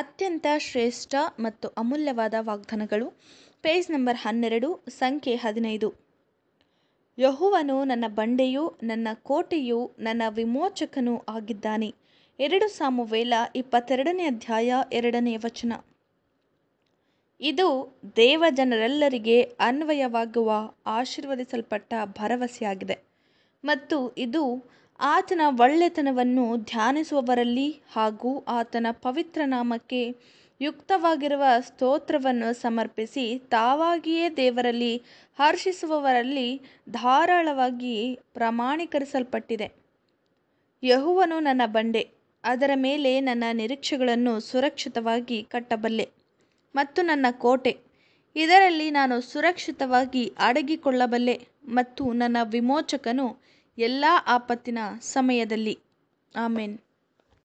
ಅತ್ಯಂತ ಶ್ರೇಷ್ಠ ಮತ್ತು ಅಮೂಲ್ಯವಾದ ವಾಗ್ದಾನಗಳು ಪೇಜ್ ನಂಬರ್ ಹನ್ನೆರಡು ಸಂಖ್ಯೆ ಹದಿನೈದು ಯಹುವನು ನನ್ನ ಬಂಡೆಯು ನನ್ನ ಕೋಟೆಯು ನನ್ನ ವಿಮೋಚಕನೂ ಆಗಿದ್ದಾನೆ ಎರಡು ಸಾಮುವೇಲ ಇಪ್ಪತ್ತೆರಡನೇ ಅಧ್ಯಾಯ ಎರಡನೇ ವಚನ ಇದು ಜನರೆಲ್ಲರಿಗೆ ಅನ್ವಯವಾಗುವ ಆಶೀರ್ವದಿಸಲ್ಪಟ್ಟ ಭರವಸೆಯಾಗಿದೆ ಮತ್ತು ಇದು ಆತನ ಒಳ್ಳೆತನವನ್ನು ಧ್ಯಾನಿಸುವವರಲ್ಲಿ ಹಾಗೂ ಆತನ ಪವಿತ್ರ ನಾಮಕ್ಕೆ ಯುಕ್ತವಾಗಿರುವ ಸ್ತೋತ್ರವನ್ನು ಸಮರ್ಪಿಸಿ ತಾವಾಗಿಯೇ ದೇವರಲ್ಲಿ ಹರ್ಷಿಸುವವರಲ್ಲಿ ಧಾರಾಳವಾಗಿ ಪ್ರಮಾಣೀಕರಿಸಲ್ಪಟ್ಟಿದೆ ಯಹುವನು ನನ್ನ ಬಂಡೆ ಅದರ ಮೇಲೆ ನನ್ನ ನಿರೀಕ್ಷೆಗಳನ್ನು ಸುರಕ್ಷಿತವಾಗಿ ಕಟ್ಟಬಲ್ಲೆ ಮತ್ತು ನನ್ನ ಕೋಟೆ ಇದರಲ್ಲಿ ನಾನು ಸುರಕ್ಷಿತವಾಗಿ ಅಡಗಿಕೊಳ್ಳಬಲ್ಲೆ ಮತ್ತು ನನ್ನ ವಿಮೋಚಕನು ಎಲ್ಲ ಆಪತ್ತಿನ ಸಮಯದಲ್ಲಿ ಆಮೇನ್